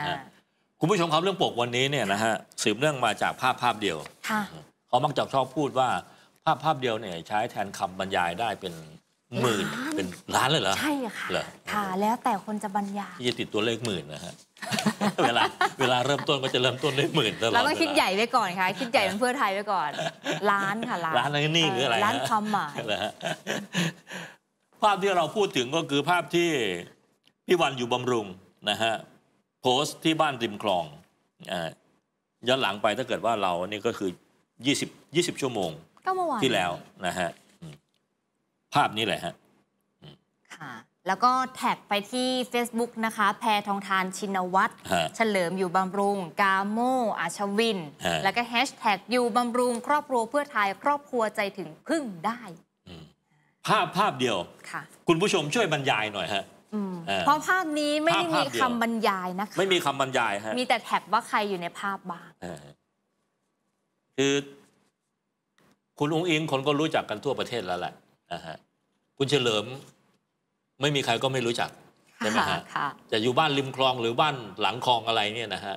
ะฮะคุณผู้ชมครับเรื่องปกวันนี้เนี่ยนะฮะสืบเรื่องมาจากภาพภาพเดียวเขามักจะชอบพูดว่าภาพภาพเดียวเนี่ยใช้แทนคำบรรยายได้เป็นหมื่นเป็นล้านเลยเหรอใช่ค่ะค่ะแล้วแต่คนจะบรรยายที่จะติดตัวเลขหมื่นนะฮะเวลาเวลาเริ่มต้นก็จะเริ่มต้นด้วยหมื่นตลอดเราต้องคิดใหญ่ไว้ก่อนค่ะคิดใหญ่เป็นเพื่อไทยไว้ก่อนล้านค่ะล้านล้านอะไรนี่หรืออะไรล้านความหมายภาพที่เราพูดถึงก็คือภาพที่พี่วันอยู่บำรุงนะฮะโพสต์ที่บ้านริมคลองย้อนหลังไปถ้าเกิดว่าเรานี่ก็คือ 20 20ชั่วโมง ก็เมื่อวานที่แล้วนะฮะภาพนี้แหละฮะค่ะแล้วก็แท็กไปที่ Facebook นะคะ แพทองทานชินวัตรเฉลิมอยู่บำรุงกาโม อาชวิน แล้วก็แฮชแท็กอยู่บำรุงครอบครัวเพื่อไทยครอบครัวใจถึงพึ่งได้ ภาพภาพเดียวคคุณผู้ชมช่วยบรรยายหน่อยฮะเพราะภาพนี้ไม่ได้มีคำบรรยายนะคะไม่มีคำบรรยายฮะมีแต่แท็บว่าใครอยู่ในภาพบ้างคือ คุณองค์อิงคนก็รู้จักกันทั่วประเทศแล้วแหละนะฮะคุณเฉลิม ไม่มีใครก็ไม่รู้จักใช่ไหมฮะจะอยู่บ้าน ริมคลองหรือบ้านหลังคลองอะไรเนี่ยนะฮะ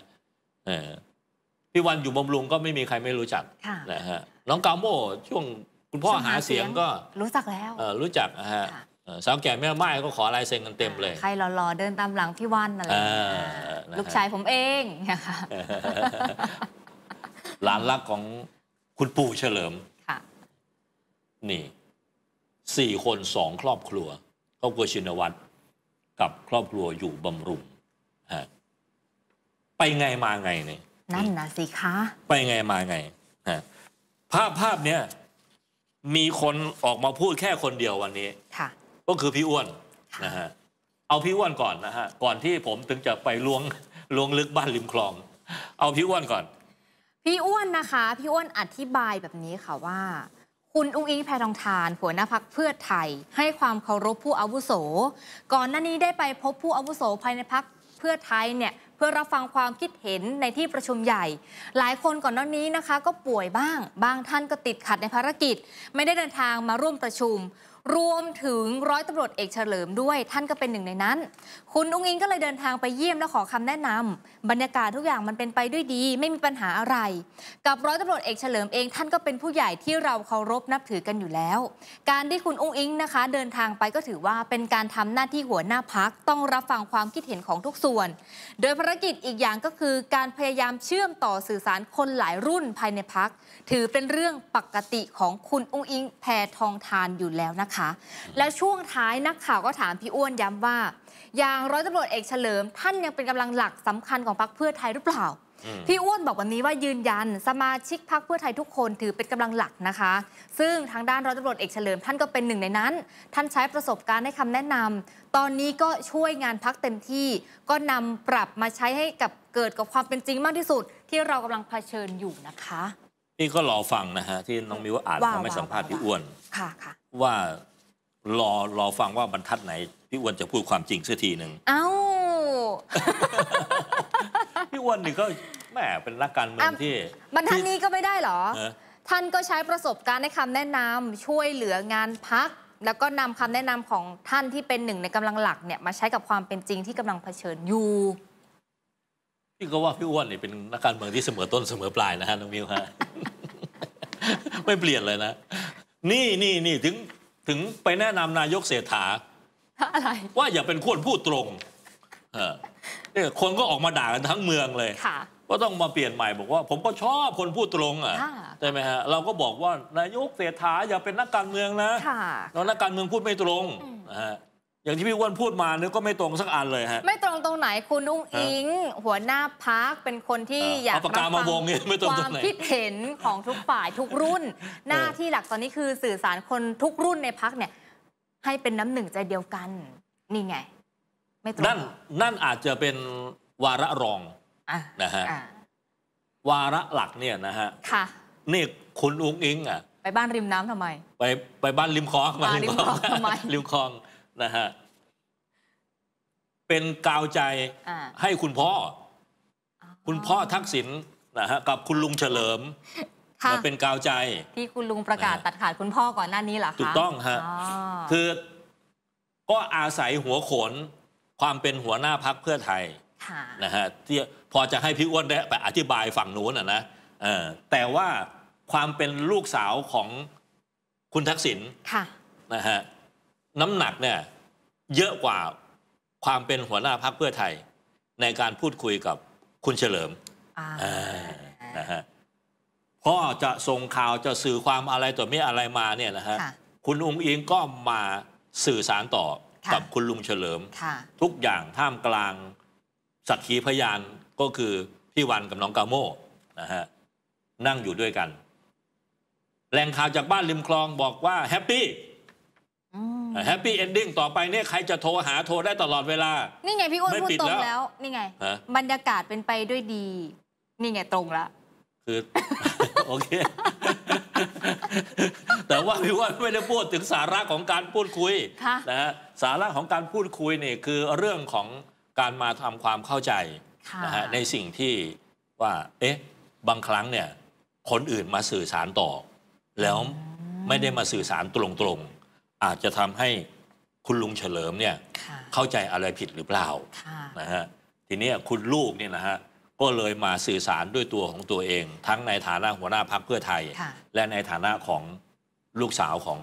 พี่วันอยู่บำรุง ก็ไม่มีใครไม่รู้จักนะฮะน้องกาโม่ช่วงคุณพ่อหาเสียงก็ รู้จักแล้วรู้จักนะฮะสาวแก่แม่ไม้ก็ขอลายเซ็นกันเต็มเลย ใครหล่อๆเดินตามหลังพี่วันอะไรลูกชายผมเองนะคะหลานรักของคุณปู่เฉลิม นี่ สี่คนสองครอบครัว ครอบครัวชินวัตรกับครอบครัวอยู่บำรุง ไปไงมาไงเนี่ย นั่นนะสิคะ ไปไงมาไง ภาพภาพเนี้ย มีคนออกมาพูดแค่คนเดียววันนี้ค่ะก็คือพี่อ้วนนะฮะเอาพี่อ้วนก่อนนะฮะ ก่อนที่ผมถึงจะไปลวงลวงลึกบ้านริมคลอง เอาพี่อ้วนก่อน พี่อ้วนนะคะพี่อ้วนอธิบายแบบนี้ค่ะว่า คุณอุ้งอิงแพทองทานหัวหน้าพักเพื่อไทยให้ความเคารพผู้อาวุโส ก่อนหน้านี้ได้ไปพบผู้อาวุโสภายในพักเพื่อไทยเนี่ยเพื่อรับฟังความคิดเห็นในที่ประชุมใหญ่ หลายคนก่อนหน้านี้นะคะก็ป่วยบ้างบางท่านก็ติดขัดในภารกิจ ไม่ได้เดินทางมาร่วมประชุมรวมถึงร้อยตำรวจเอกเฉลิมด้วยท่านก็เป็นหนึ่งในนั้น คุณอุ้งอิงก็เลยเดินทางไปเยี่ยมและขอคำแนะนำบรรยากาศทุกอย่างมันเป็นไปด้วยดีไม่มีปัญหาอะไร กับร้อยตำรวจเอกเฉลิมเอง ท่านก็เป็นผู้ใหญ่ที่เราเคารพนับถือกันอยู่แล้ว การที่คุณอุ้งอิงนะคะ เดินทางไปก็ถือว่าเป็นการทำหน้าที่หัวหน้าพักต้องรับฟังความคิดเห็นของทุกส่วน โดยภารกิจอีกอย่างก็คือ การพยายามเชื่อมต่อสื่อสารคนหลายรุ่นภายในพักถือเป็นเรื่องปกติของคุณอุ้งอิงแพทองทานอยู่แล้วนะคะคะแล้วช่วงท้ายนักข่าวก็ถามพี่อ้วนย้ำว่า อย่างร้อยตำรวจเอกเฉลิมท่านยังเป็นกำลังหลักสำคัญของพรรคเพื่อไทยหรือเปล่า พี่อ้วนบอกวันนี้ว่ายืนยันสมาชิกพรรคเพื่อไทยทุกคนถือเป็นกำลังหลักนะคะ ซึ่งทางด้านร้อยตำรวจเอกเฉลิม ท่านก็เป็นหนึ่งในนั้น ท่านใช้ประสบการณ์ให้คำแนะนำ ตอนนี้ก็ช่วยงานพักเต็มที่ก็นำปรับมาใช้ให้กับเกิดกับความเป็นจริงมากที่สุด ที่เรากำลังเผชิญอยู่นะคะนี่ก็รอฟังนะฮะที่น้องมิวอ่านคำให้สัมภาษณ์พี่อ้วนค่ะค่ะว่ารอรอฟังว่าบรรทัดไหน พี่อ้วนจะพูดความจริงสักทีหนึ่ง เอ้า พี่อ้วนนี่ก็แหมเป็นนักการเมืองที่บรรทัดนี้ก็ไม่ได้เหรอ ท่านก็ใช้ประสบการณ์ในคำแนะนำช่วยเหลืองานพัก แล้วก็นำคำแนะนำของท่านที่เป็นหนึ่งในกำลังหลักเนี่ยมาใช้กับความเป็นจริงที่กำลังเผชิญอยู่พี่ก็ว่าพี่อ้วนนี่เป็นนักการเมืองที่เสมอต้นเสมอปลายนะฮะน้องมิวฮะไม่เปลี่ยนเลยนะนี่นี่นี่ถึงถึงไปแนะนำนายกเศรษฐาอะไรว่าอย่าเป็นคนพูดตรงเนี่ยคนก็ออกมาด่ากันทั้งเมืองเลยก็ต้องมาเปลี่ยนใหม่ บอกว่า ผมก็ชอบคนพูดตรงอ่ะใช่ไหมฮะเราก็บอกว่านายกเศรษฐาอย่าเป็นนักการเมืองนะเรานักการเมืองพูดไม่ตรงนะฮะอย่างที่พี่อ้วนพูดมาเนี่ยก็ไม่ตรงสักอันเลยฮะไม่ตรงตรงไหนคุณอุ้งอิงหัวหน้าพักเป็นคนที่อยากรับฟังความคิดเห็นของทุกฝ่ายทุกรุ่น หน้าที่หลักตอนนี้คือสื่อสารคนทุกรุ่นในพักเนี่ย ให้เป็นน้ำหนึ่งใจเดียวกัน นี่ไง ไม่ตรงนั่นนั่นอาจจะเป็นวาระรองอะนะฮะวาระหลักเนี่ยนะฮะค่ะนี่คุณอุ้งอิงอ่ะไปบ้านริมน้ำทำไม ไปไปบ้านริมคลองมาริมคลองทำไมริมคลองนะฮะ เป็นกาวใจ ให้คุณพ่อ คุณพ่อทักษิณนะฮะกับคุณลุงเฉลิมมาเป็นกาวใจ ที่คุณลุงประกาศตัดขาดคุณพ่อก่อนหน้านี้เหรอคะถูกต้องฮะ คือก็อาศัยหัวโขน ความเป็นหัวหน้าพักเพื่อไทยนะฮะที่พอจะให้พี่อ้วนได้ไปอธิบายฝั่งนู้นอ่ะนะแต่ว่าความเป็นลูกสาวของคุณทักษิณนะฮะน้ำหนักเนี่ยเยอะกว่าความเป็นหัวหน้าพรรคเพื่อไทย ในการพูดคุยกับคุณเฉลิมนะฮะพ่อจะส่งข่าวจะสื่อความอะไรต่อไม่อะไรมาเนี่ยนะฮะคุณอุ้งอิงก็มาสื่อสารต่อ กับคุณลุงเฉลิม ทุกอย่างท่ามกลางสักขีพยานก็คือพี่วันกับน้องกาโมนะฮะนั่งอยู่ด้วยกันแหล่งข่าวจากบ้านริมคลองบอกว่าแฮปปี้แฮปปี้เอนดิ้งต่อไปเนี่ยใครจะโทรหาโทรได้ตลอดเวลา นี่ไงพี่อ้วนพูดตรงแล้ว นี่ไงบรรยากาศเป็นไปด้วยดี นี่ไงตรงละ คือโอเค แต่ว่าพี่อ้วนไม่ได้พูดถึงสาระของการพูดคุยนะฮะสาระของการพูดคุยเนี่ยคือเรื่องของการมาทำความเข้าใจนะฮะในสิ่งที่ว่า เอ๊ะ บางครั้งเนี่ยคนอื่นมาสื่อสารต่อ แล้วไม่ได้มาสื่อสารตรงๆอาจจะทำให้คุณลุงเฉลิมเนี่ยเข้าใจอะไรผิดหรือเปล่านะฮะทีนี้คุณลูกเนี่ยนะฮะก็เลยมาสื่อสารด้วยตัวของตัวเอง ทั้งในฐานะหัวหน้าพรรคเพื่อไทย และในฐานะของลูกสาวของ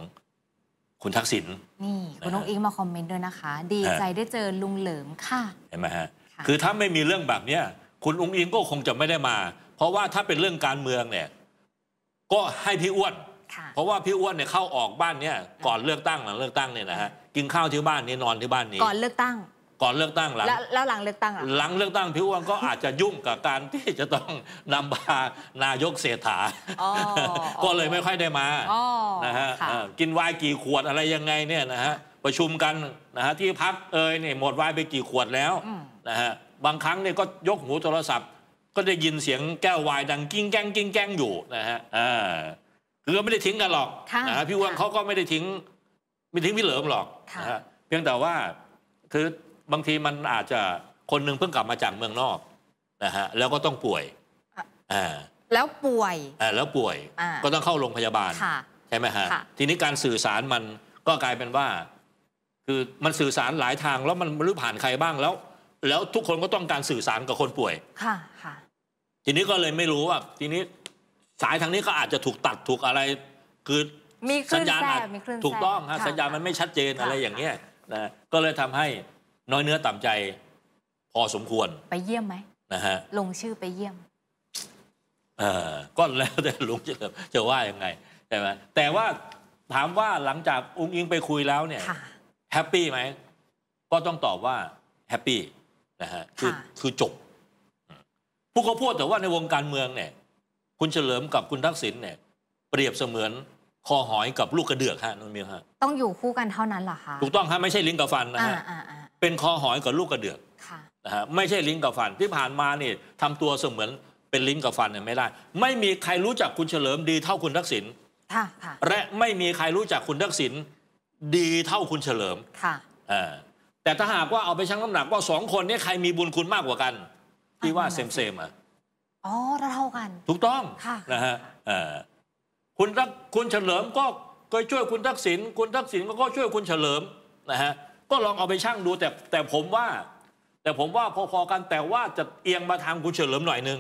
คุณทักษิณนี่คุณน้องอิงมาคอมเมนต์ด้วยนะคะ ดีใจได้เจอลุงเหลิมค่ะเห็นไหมฮะคือถ้าไม่มีเรื่องแบบเนี้ยคุณ อุ้งอิงก็คงจะไม่ได้มา เพราะว่าถ้าเป็นเรื่องการเมืองเนี่ยก็ให้พี่อ้วนเพราะว่าพี่อ้วนเนี่ยเข้าออกบ้านเนี่ยก่อนเลือกตั้งหลังเลือกตั้งเนี่ยนะฮะกินข้าวที่บ้านนี้นอนที่บ้านนี้ ก่อนเลือกตั้ง ก่อนเลือกตั้งหลังแล้วหลังเลือกตั้งหลังเลือกตั้งพี่อ้วนก็อาจจะยุ่งกับการที่จะต้องนำพานายกเศรษฐาก็เลยไม่ค่อยได้มานะฮะกินวายกี่ขวดอะไรยังไงเนี่ยนะฮะประชุมกันนะฮะที่พักเอ่ยเนี่ยหมดวายไปกี่ขวดแล้วนะฮะบางครั้งเนี่ยก็ยกหูโทรศัพท์ ก็ได้ยินเสียงแก้ววายดังกิ้งแกงกิ้งแกงอยู่นะฮะอ่าคือไม่ได้ทิ้งกันหรอกนะพี่อ้วงเขาก็ไม่ได้ทิ้งไม่ทิ้งพี่เหลิมหรอกนะเพียงแต่ว่าคือบางทีมันอาจจะคนหนึ่งเพิ่งกลับมาจากเมืองนอกนะฮะแล้วก็ต้องป่วยอ่าแล้วป่วยอ่าแล้วป่วย ก็ต้องเข้าโรงพยาบาลใช่ไหมฮะทีนี้การสื่อสารมันก็กลายเป็นว่า คือมันสื่อสารหลายทางแล้วมันรู้ผ่านใครบ้างแล้ว แล้วทุกคนก็ต้องการสื่อสารกับคนป่วยค่ะค่ะทีนี้ก็เลยไม่รู้ว่าทีนี้สายทางนี้ก็อาจจะถูกตัดถูกอะไร คือ มีสัญญาณอาจถูกต้องฮะ สัญญาณมันไม่ชัดเจนอะไรอย่างเงี้ยนะก็เลยทำให้น้อยเนื้อต่ำใจ พอสมควรไปเยี่ยมไหมนะฮะลงชื่อไปเยี่ยม เออก็แล้วแต่ลุงจะจะว่ายังไง ใช่ไหมแต่ว่าถามว่าหลังจากอุ้งอิงไปคุยแล้วเนี่ยแฮปปี้ไหมก็ต้องตอบว่า แฮปปี้นะฮะคือคคือจบผู้เขาพูดแต่ว่าในวงการเมืองเนี่ยคุณเฉลิมกับคุณทักษิณเนี่ยเปรียบเสมือนคอหอยกับลูกกระเดือกฮะนุ่นมิวฮะต้องอยู่คู่กันเท่านั้นเหรอคะถูกต้องฮะไม่ใช่ลิงกับฟันนะฮะเป็นคอหอยกับลูกกระเดือกนะฮะไม่ใช่ลิงกับฟันที่ผ่านมาเนี่ยทำตัวเสมือนเป็นลิงกับฟันเนี่ยไม่ได้ ไม่มีใครรู้จักคุณเฉลิมดีเท่าคุณทักษิณและไม่มีใครรู้จักคุณทักษิณดีเท่าคุณเฉลิมค่ะแต่ถ้าหากว่าเอาไปชั่งน้ำหนักว่าสองคนนี้ใครมีบุญคุณมากกว่ากันที่ว่าเซมเซมอ่ะอ๋อเราเท่ากัน ถูกต้องะนะฮะคุณทักคุณเฉลิมก็เคยช่วยคุณทักษิณคุณทักษิณก็ช่วยคุณเฉลิมนะฮะก็ลองเอาไปชั่งดูแต่แต่ผมว่า แต่ผมว่าพอๆกันแต่ว่าจะเอียงมาทางคุณเฉลิมหน่อยนึง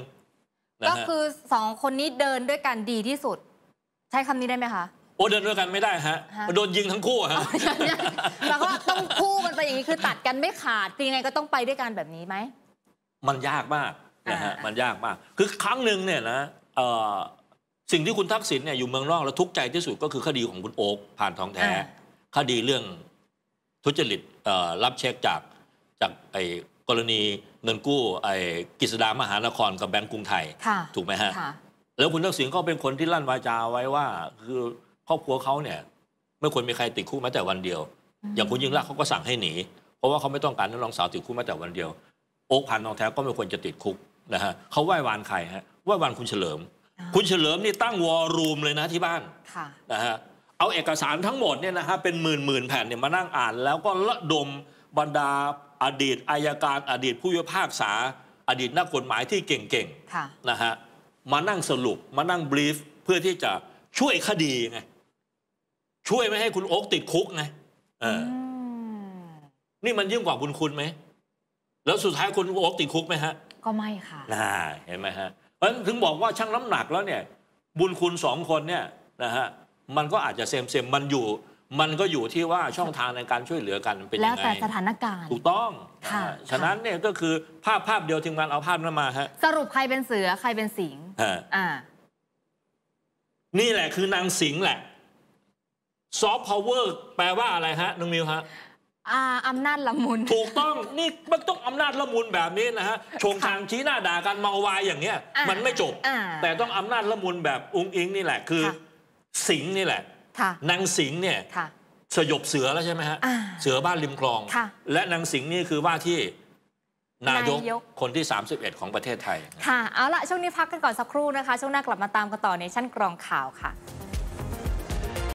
ก็คือสองคนนี้เดินด้วยกันดีที่สุด ใช้คำนี้ได้ไหมคะโอ้เดินด้วยกันไม่ได้ฮะโดนยิงทั้งคู่ฮะแล้วก็ต้องคู่กันไป อย่างนี้คือตัดกันไม่ขาดยังไงก็ต้องไปด้วยกันแบบนี้ไหมมันยากมากนะฮะมันยากมาก คือครั้งหนึ่งเนี่ยนะสิ่งที่คุณทักษิณเนี่ยอยู่เมืองนอกแล้วทุกใจที่สุดก็คือคดีของคุณโอ๊ก ผ่านทองแท้ คดีเรื่องทุจริตรับเช็คจากจากไอ้กรณีเงินกู้ไอ้กฤษดามหานครกับแบงก์กรุงไทยถูกไหมฮะ แล้วคุณทักษิณก็เป็นคนที่ลั่นวาจาไว้ว่า คือครอบครัวเขาเนี่ยไม่ควรมีใครติดคุกแม้แต่วันเดียว อย่างคุณยิ่งรักเขาก็สั่งให้หนีเพราะว่าเขาไม่ต้องการน้องสาวติดคุกแม้แต่วันเดียว โอ๊กผ่านทองแท้ก็ไม่ควรจะติดคุกนะฮะเขาไหว้วานใครฮะไหว้วานคุณเฉลิมคุณเฉลิมนี่ตั้งวอร์รูมเลยนะที่บ้านนะฮะเอาเอกสารทั้งหมดเนี่ยนะฮะเป็นหมื่นหมื่นแผ่นเนี่ยมานั่งอ่าน แล้วก็ระดมบรรดาอดีตอายการอดีตผู้พิพากษา อดีตนักกฎหมายที่เก่งๆนะฮะมานั่งสรุปมานั่งบรีฟ เพื่อที่จะช่วยคดีไงช่วยไม่ให้คุณโอ๊กติดคุกไงนี่มันยิ่งกว่าบุญคุณไหมแล้วสุดท้ายคุณโอ๊กติดคุกไหมฮะก็ไม่ค่ะน่า เห็นไหมฮะ เพราะฉะนั้นถึงบอกว่าช่างน้ำหนักแล้วเนี่ย บุญคุณสองคนเนี่ยนะฮะ มันก็อาจจะเซมเซมมันอยู่ มันก็อยู่ที่ว่าช่องทางในการช่วยเหลือกันเป็นยังไง แล้วแต่สถานการณ์ ถูกต้อง ค่ะ ฉะนั้นเนี่ยก็คือภาพภาพเดียวทีมงานเอาภาพนั้นมาฮะ สรุปใครเป็นเสือใครเป็นสิงอ่า นี่แหละคือนางสิงแหละ ซอฟต์พาวเวอร์แปลว่าอะไรฮะน้องมิวฮะอำนาจละมุน ถูกต้องนี่มันต้องอำนาจละมุนแบบนี้นะฮะชงทางชี้หน้าด่ากันเมาวายอย่างเงี้ย มันไม่จบแต่ต้องอำนาจละมุนแบบอุ้งอิงนี่แหละคือสิงนี่แหละนางสิงเนี่ยสยบเสือแล้วใช่ไหมฮะเสือบ้านริมคลอง และนางสิงนี่คือว่าที่นายกคนที่ 31 ของประเทศไทยค่ะเอาละช่วงนี้พักกันก่อนสักครู่นะคะช่วงหน้ากลับมาตามกันต่อในชั้นกรองข่าวค่ะ